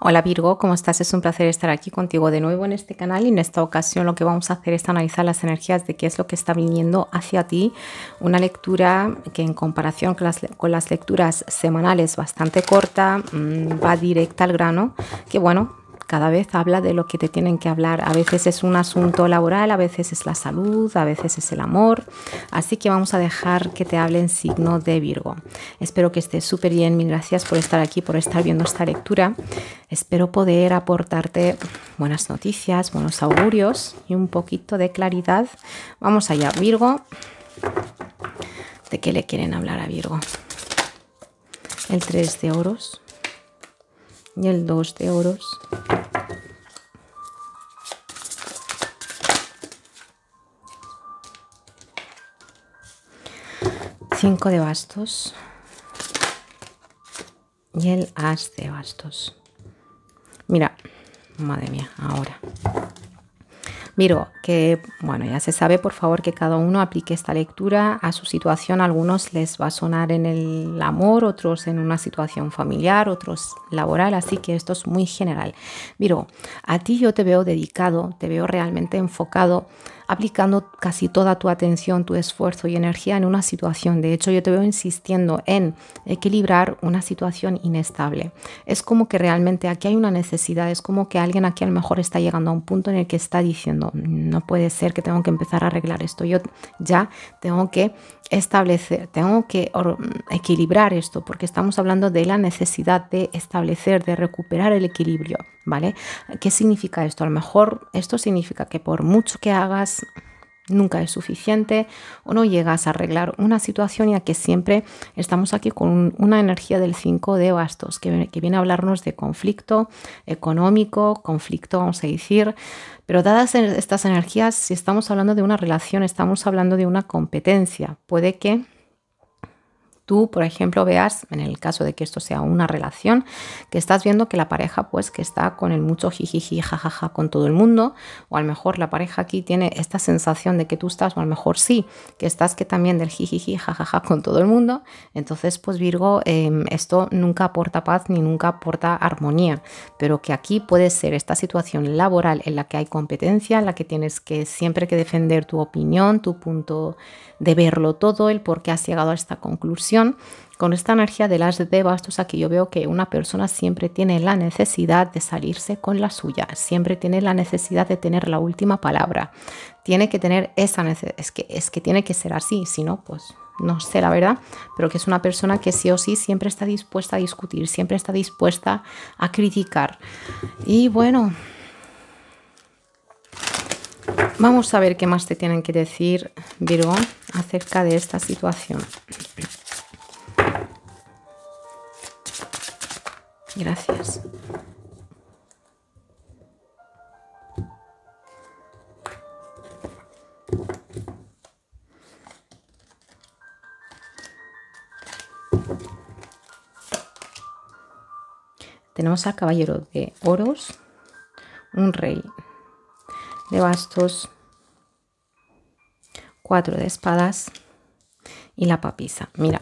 Hola Virgo, ¿cómo estás? Es un placer estar aquí contigo de nuevo en este canal y en esta ocasión lo que vamos a hacer es analizar las energías de qué es lo que está viniendo hacia ti. Una lectura que en comparación con las, lecturas semanales bastante corta, mm, va directa al grano, que bueno, cada vez habla de lo que te tienen que hablar. A veces es un asunto laboral, a veces es la salud, a veces es el amor. Así que vamos a dejar que te hablen signo de Virgo. Espero que estés súper bien. Mil gracias por estar aquí, por estar viendo esta lectura. Espero poder aportarte buenas noticias, buenos augurios y un poquito de claridad. Vamos allá, Virgo. ¿De qué le quieren hablar a Virgo? El 3 de oros y el 2 de oros 5 de bastos y el as de bastos. Mira, madre mía, ahora. Miro que, bueno, ya se sabe, por favor, que cada uno aplique esta lectura a su situación. algunos les va a sonar en el amor, otros en una situación familiar, otros laboral, así que esto es muy general. Miro, a ti yo te veo dedicado, te veo realmente enfocado aplicando casi toda tu atención, tu esfuerzo y energía en una situación. De hecho, yo te veo insistiendo en equilibrar una situación inestable. Es como que realmente aquí hay una necesidad, es como que alguien aquí a lo mejor está llegando a un punto en el que está diciendo, no puede ser que tengo que empezar a arreglar esto, yo ya tengo que establecer, tengo que equilibrar esto, porque estamos hablando de la necesidad de establecer, de recuperar el equilibrio. ¿vale? ¿Qué significa esto? A lo mejor esto significa que por mucho que hagas, nunca es suficiente o no llegas a arreglar una situación ya que siempre estamos aquí con una energía del 5 de bastos que, que, viene a hablarnos de conflicto económico, conflicto vamos a decir, pero dadas e-, estas energías si estamos hablando de una relación, estamos hablando de una competencia, puede que tú, por ejemplo, veas, en el caso de que esto sea una relación, que estás viendo que la pareja, pues, que está con el mucho jijiji, jajaja con todo el mundo, o a lo mejor la pareja aquí tiene esta sensación de que tú estás, o a lo mejor sí, que estás que también del jijiji, jajaja con todo el mundo, entonces, pues, Virgo, em, esto nunca aporta paz ni nunca aporta armonía, pero que aquí puede ser esta situación laboral en la que hay competencia, en la que tienes que siempre que defender tu opinión, tu punto de verlo todo, el por qué has llegado a esta conclusión, con esta energía de las de bastos, aquí yo veo que una persona siempre tiene la necesidad de salirse con la suya, siempre tiene la necesidad de tener la última palabra, tiene que tener esa necesidad, es que, es que tiene que ser así, si no, pues no sé la verdad, pero que es una persona que sí o sí siempre está dispuesta a discutir, siempre está dispuesta a criticar. Y bueno, vamos a ver qué más te tienen que decir, Virgo, acerca de esta situación. Gracias. Tenemos al caballero de oros, un rey de bastos, cuatro de espadas y la papisa. Mira,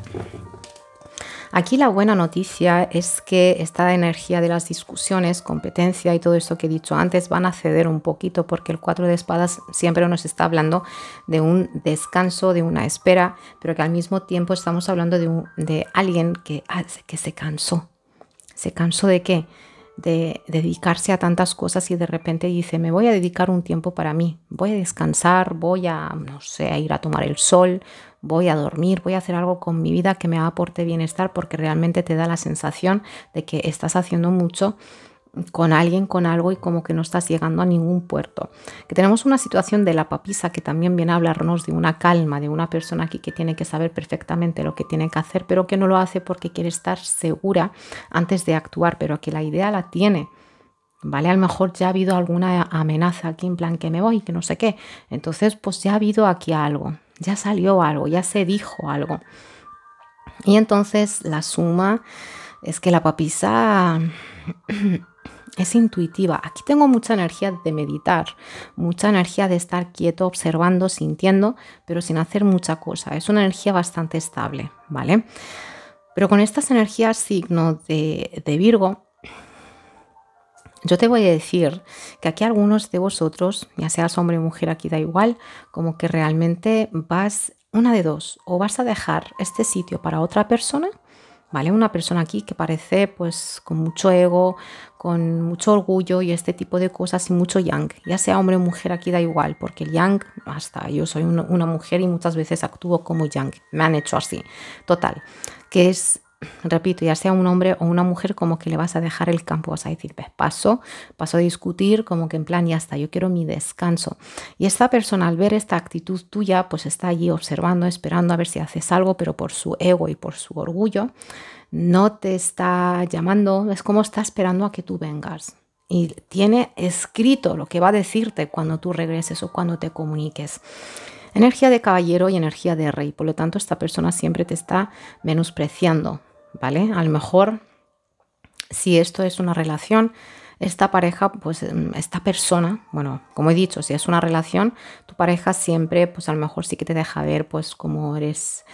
Aquí la buena noticia es que esta energía de las discusiones, competencia y todo eso que he dicho antes van a ceder un poquito porque el cuatro de espadas siempre nos está hablando de un descanso, de una espera, pero que al mismo tiempo estamos hablando de, de alguien que, ah, que se cansó. ¿Se cansó de qué? de dedicarse a tantas cosas y de repente dice, me voy a dedicar un tiempo para mí, voy a descansar, voy a, no sé, a ir a tomar el sol, voy a dormir, voy a hacer algo con mi vida que me aporte bienestar porque realmente te da la sensación de que estás haciendo mucho con alguien, con algo y como que no estás llegando a ningún puerto. Que tenemos una situación de la papisa que también viene a hablarnos de una calma, de una persona aquí que tiene que saber perfectamente lo que tiene que hacer, pero que no lo hace porque quiere estar segura antes de actuar, pero que la idea la tiene. ¿Vale? A lo mejor ya ha habido alguna amenaza aquí en plan que me voy, y que no sé qué. Entonces, pues ya ha habido aquí algo, ya salió algo, ya se dijo algo. Y entonces la suma es que la papisa es intuitiva. Aquí tengo mucha energía de meditar, mucha energía de estar quieto, observando, sintiendo, pero sin hacer mucha cosa. Es una energía bastante estable, ¿vale? Pero con estas energías signo de, Virgo, yo te voy a decir que aquí algunos de vosotros, ya seas hombre o mujer, aquí da igual, como que realmente vas una de dos, o vas a dejar este sitio para otra persona ¿vale? Una persona aquí que parece pues con mucho ego, con mucho orgullo y este tipo de cosas y mucho yang. Ya sea hombre o mujer aquí da igual, porque el yang, hasta yo soy una mujer y muchas veces actúo como yang. Me han hecho así. Total, que es repito, ya sea un hombre o una mujer, como que le vas a dejar el campo, vas a decir, ves, paso, paso a discutir, como que en plan, ya está, yo quiero mi descanso. Y esta persona al ver esta actitud tuya, pues está allí observando, esperando a ver si haces algo, pero por su ego y por su orgullo, no te está llamando, es como está esperando a que tú vengas. Y tiene escrito lo que va a decirte cuando tú regreses o cuando te comuniques energía de caballero y energía de rey. Por lo tanto, esta persona siempre te está menospreciando, ¿vale? A lo mejor, si esto es una relación, esta pareja, pues em, esta persona, bueno, como he dicho, si es una relación, tu pareja siempre, pues a lo mejor sí que te deja ver, pues cómo eres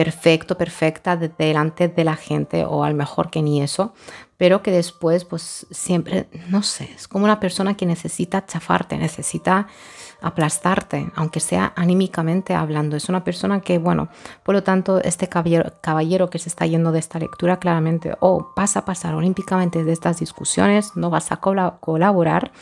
perfecto, perfecta delante de la gente o al mejor que ni eso, pero que después pues siempre, no sé, es como una persona que necesita chafarte, necesita aplastarte, aunque sea anímicamente hablando. Es una persona que, bueno, por lo tanto, este caballero, que se está yendo de esta lectura claramente o oh, pasa a pasar olímpicamente de estas discusiones, no vas a colaborar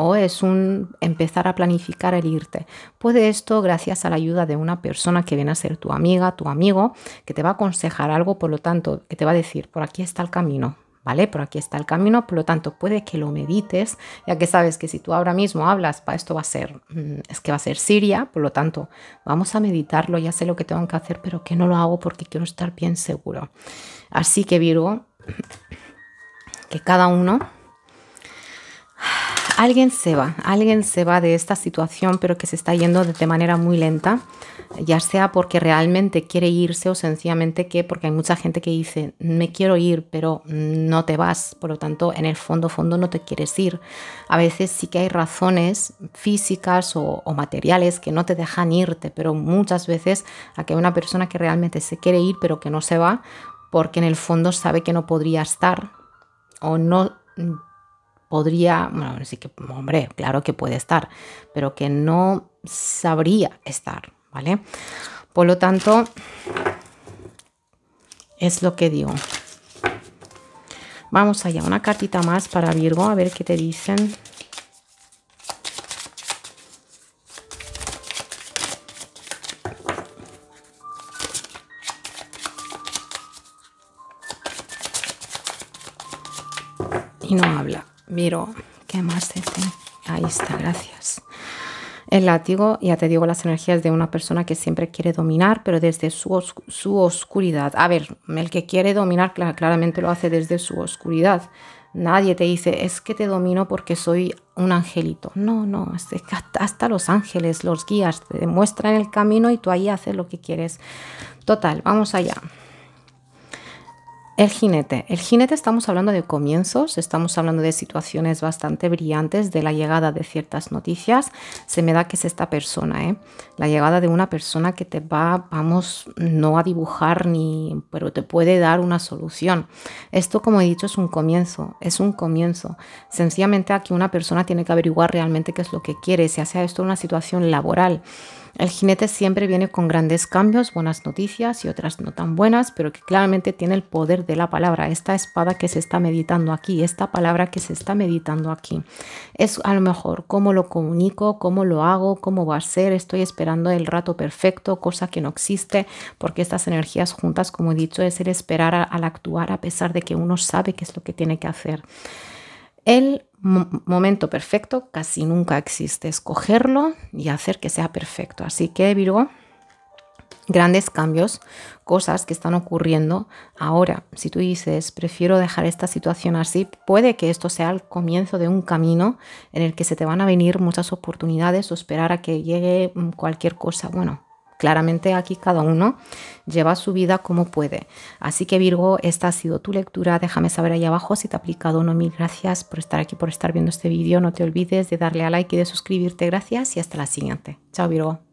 o es un empezar a planificar el irte. Puede esto gracias a la ayuda de una persona que viene a ser tu amiga, tu amigo, que te va a aconsejar algo, por lo tanto, que te va a decir, por aquí está el camino, ¿vale? Por aquí está el camino, por lo tanto puede que lo medites, ya que sabes que si tú ahora mismo hablas, para esto va a ser, mm, es que va a ser Siria, por lo tanto vamos a meditarlo, ya sé lo que tengo que hacer, pero que no lo hago porque quiero estar bien seguro. Así que Virgo, que cada uno Alguien se va, alguien se va de esta situación, pero que se está yendo de manera muy lenta, ya sea porque realmente quiere irse o sencillamente que, porque hay mucha gente que dice, me quiero ir, pero no te vas, por lo tanto, en el fondo, fondo no te quieres ir. A veces sí que hay razones físicas o, materiales que no te dejan irte, pero muchas veces a que una persona que realmente se quiere ir, pero que no se va porque en el fondo sabe que no podría estar o no podría, bueno, sí que, hombre, claro que puede estar, pero que no sabría estar, ¿vale? Por lo tanto, es lo que digo. Vamos allá, una cartita más para Virgo, a ver qué te dicen. Ahí está, gracias. El látigo, ya te digo, las energías de una persona que siempre quiere dominar, pero desde su, su oscuridad. A ver, el que quiere dominar claramente lo hace desde su oscuridad. Nadie te dice, es que te domino porque soy un angelito. No, no, hasta, hasta los ángeles, los guías te demuestran el camino y tú ahí haces lo que quieres. Total, vamos allá. El jinete. El jinete estamos hablando de comienzos, estamos hablando de situaciones bastante brillantes, de la llegada de ciertas noticias. Se me da que es esta persona, ¿eh? La llegada de una persona que te va, vamos, no a dibujar ni, pero te puede dar una solución. Esto, como he dicho, es un comienzo, es un comienzo. Sencillamente aquí una persona tiene que averiguar realmente qué es lo que quiere, si hace esto una situación laboral el jinete siempre viene con grandes cambios, buenas noticias y otras no tan buenas, pero que claramente tiene el poder de la palabra. Esta espada que se está meditando aquí, esta palabra que se está meditando aquí. Es a lo mejor cómo lo comunico, cómo lo hago, cómo va a ser. Estoy esperando el rato perfecto, cosa que no existe, porque estas energías juntas, como he dicho, es el esperar al actuar a pesar de que uno sabe qué es lo que tiene que hacer. El momento perfecto casi nunca existe. Escogerlo y hacer que sea perfecto. Así que Virgo, grandes cambios, cosas que están ocurriendo ahora. Si tú dices, prefiero dejar esta situación así, puede que esto sea el comienzo de un camino en el que se te van a venir muchas oportunidades o esperar a que llegue mm, cualquier cosa. Bueno, Claramente aquí cada uno lleva su vida como puede. Así que Virgo, esta ha sido tu lectura. Déjame saber ahí abajo si te ha aplicado o no. Mil gracias por estar aquí, por estar viendo este vídeo. No te olvides de darle a like y de suscribirte. Gracias y hasta la siguiente. Chao Virgo.